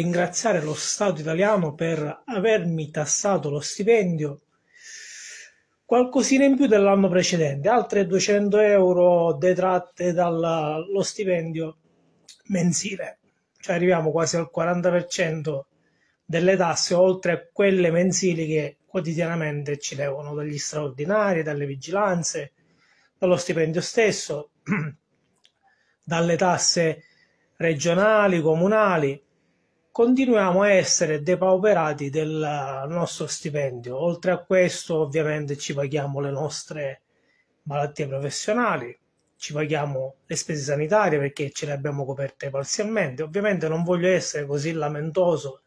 ringraziare lo Stato italiano per avermi tassato lo stipendio qualcosina in più dell'anno precedente, altre 200 euro detratte dallo stipendio mensile. Cioè arriviamo quasi al 40% delle tasse oltre a quelle mensili che quotidianamente ci devono dagli straordinari, dalle vigilanze, dallo stipendio stesso, dalle tasse regionali, comunali continuiamo a essere depauperati del nostro stipendio. Oltre a questo, ovviamente, ci paghiamo le nostre malattie professionali, ci paghiamo le spese sanitarie perché ce le abbiamo coperte parzialmente. Ovviamente non voglio essere così lamentoso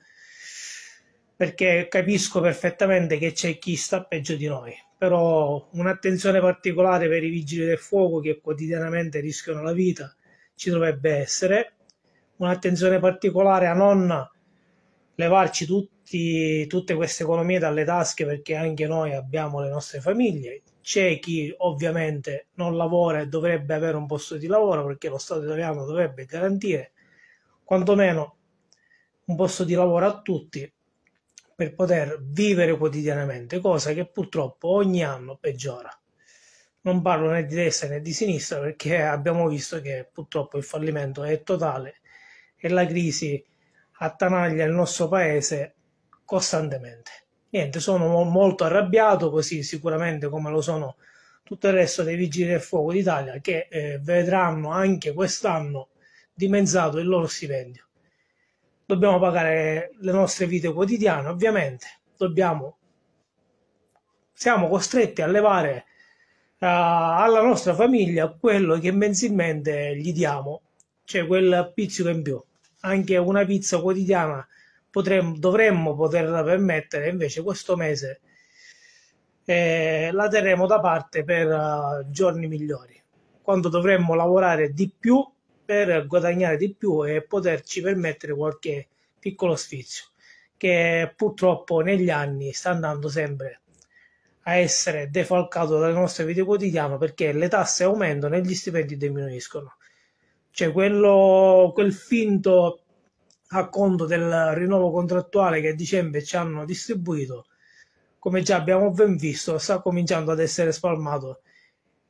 perché capisco perfettamente che c'è chi sta peggio di noi, però un'attenzione particolare per i vigili del fuoco che quotidianamente rischiano la vita ci dovrebbe essere un'attenzione particolare a non levarci tutti, tutte queste economie dalle tasche perché anche noi abbiamo le nostre famiglie. C'è chi ovviamente non lavora e dovrebbe avere un posto di lavoro perché lo Stato italiano dovrebbe garantire quantomeno un posto di lavoro a tutti per poter vivere quotidianamente, cosa che purtroppo ogni anno peggiora. Non parlo né di destra né di sinistra perché abbiamo visto che purtroppo il fallimento è totale e la crisi attanaglia il nostro paese costantemente. Niente, sono molto arrabbiato così sicuramente come lo sono tutto il resto dei Vigili del Fuoco d'Italia che eh, vedranno anche quest'anno dimezzato il loro stipendio. Dobbiamo pagare le nostre vite quotidiane, ovviamente, dobbiamo siamo costretti a levare uh, alla nostra famiglia quello che mensilmente gli diamo, cioè quel pizzico in più anche una pizza quotidiana potremmo, dovremmo poterla permettere, invece questo mese eh, la terremo da parte per uh, giorni migliori, quando dovremmo lavorare di più per guadagnare di più e poterci permettere qualche piccolo sfizio che purtroppo negli anni sta andando sempre a essere defalcato dalle nostre vite quotidiane perché le tasse aumentano e gli stipendi diminuiscono cioè quello, quel finto acconto del rinnovo contrattuale che a dicembre ci hanno distribuito, come già abbiamo ben visto, sta cominciando ad essere spalmato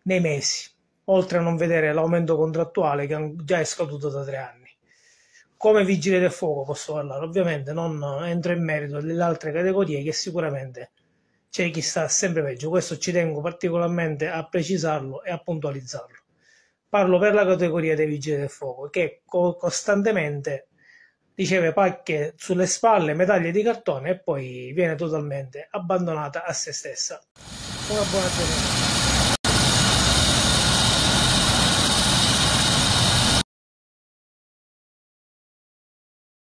nei mesi, oltre a non vedere l'aumento contrattuale che già è scaduto da tre anni. Come vigile del fuoco posso parlare, ovviamente non entro in merito delle altre categorie che sicuramente c'è chi sta sempre peggio, questo ci tengo particolarmente a precisarlo e a puntualizzarlo. Parlo per la categoria dei vigili del fuoco che co- costantemente riceve pacche sulle spalle, medaglie di cartone e poi viene totalmente abbandonata a se stessa. Una buona giornata.